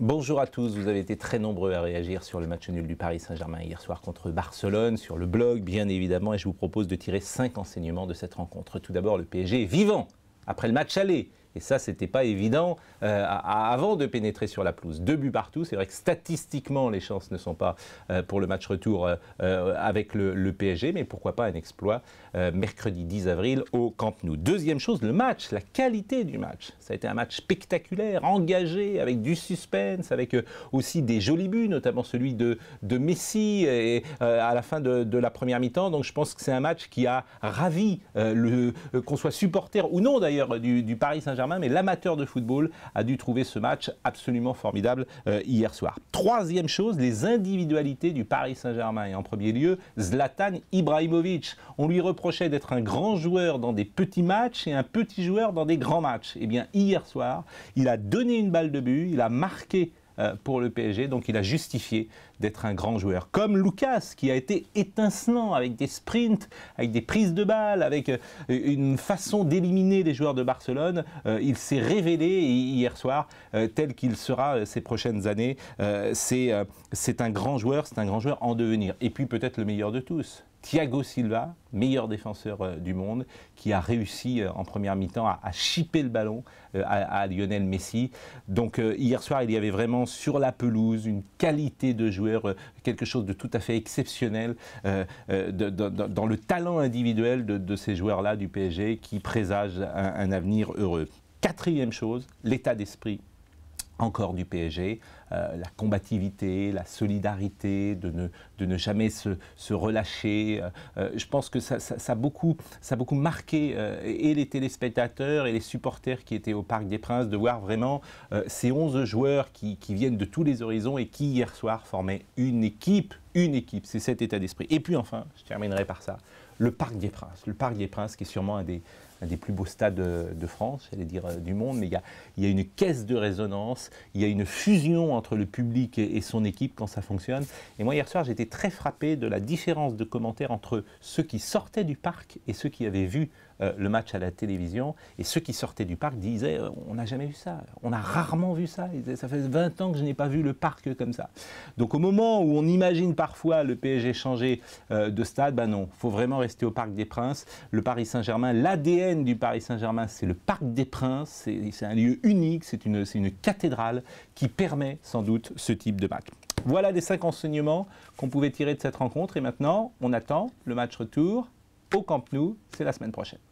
Bonjour à tous, vous avez été très nombreux à réagir sur le match nul du Paris Saint-Germain hier soir contre Barcelone, sur le blog bien évidemment, et je vous propose de tirer 5 enseignements de cette rencontre. Tout d'abord, le PSG est vivant après le match aller. Et ça, c'était pas évident euh, avant de pénétrer sur la pelouse. Deux buts partout. C'est vrai que statistiquement, les chances ne sont pas euh, pour le match retour euh, avec le, PSG, mais pourquoi pas un exploit mercredi 10 avril au Camp Nou. Deuxième chose, le match, la qualité du match. Ça a été un match spectaculaire, engagé, avec du suspense, avec aussi des jolis buts, notamment celui de, Messi à la fin de, la première mi-temps. Donc je pense que c'est un match qui a ravi qu'on soit supporter ou non d'ailleurs du, du Paris Saint-Germain mais l'amateur de football a dû trouver ce match absolument formidable euh, hier soir. Troisième chose, les individualités du Paris Saint-Germain. Et en premier lieu, Zlatan Ibrahimovic. On lui reprochait d'être un grand joueur dans des petits matchs et un petit joueur dans des grands matchs. Eh bien, hier soir, il a donné une balle de but, il a marqué euh, pour le PSG. Donc il a justifié d'être un grand joueur. Comme Lucas, qui a été étincelant avec des sprints, avec des prises de balles, avec euh, une façon d'éliminer les joueurs de Barcelone. Euh, il s'est révélé hier soir tel qu'il sera ces prochaines années. C'est un grand joueur, c'est un grand joueur en devenir. Et puis peut-être le meilleur de tous. Thiago Silva, meilleur défenseur euh, du monde, qui a réussi euh, en première mi-temps à, chipper le ballon euh, à, Lionel Messi. Donc hier soir, il y avait vraiment sur la pelouse une qualité de joueur, quelque chose de tout à fait exceptionnel dans le talent individuel de, ces joueurs-là du PSG qui présage un avenir heureux. Quatrième chose, l'état d'esprit encore du PSG, euh, la combativité, la solidarité, de ne, de ne jamais se, relâcher. Euh, euh, je pense que ça, a, beaucoup, ça beaucoup marqué et les téléspectateurs et les supporters qui étaient au Parc des Princes de voir vraiment ces 11 joueurs qui, qui, viennent de tous les horizons et qui hier soir formaient une équipe une équipe, c'est cet état d'esprit. Et puis enfin, je terminerai par ça, le Parc des Princes. Le Parc des Princes qui est sûrement un des, plus beaux stades de, France, j'allais dire euh, du monde, mais il y, a, il y a, une caisse de résonance, il y a une fusion entre le public et son équipe quand ça fonctionne. Et moi hier soir, j'étais très frappé de la différence de commentaires entre ceux qui sortaient du parc et ceux qui avaient vu euh, le match à la télévision. Et ceux qui sortaient du parc disaient euh, On n'a jamais vu ça, on a rarement vu ça. ça fait 20 ans que je n'ai pas vu le parc comme ça. Donc au moment où on imagine parfois le PSG changer euh, de stade, ben non, il faut vraiment rester au Parc des Princes. Le Paris Saint-Germain, l'ADN du Paris Saint-Germain, c'est le Parc des Princes, c'est un lieu unique, c'est une, une cathédrale qui permet sans doute ce type de match. Voilà les cinq enseignements qu'on pouvait tirer de cette rencontre. Et maintenant, on attend le match retour au Camp Nou. C'est la semaine prochaine.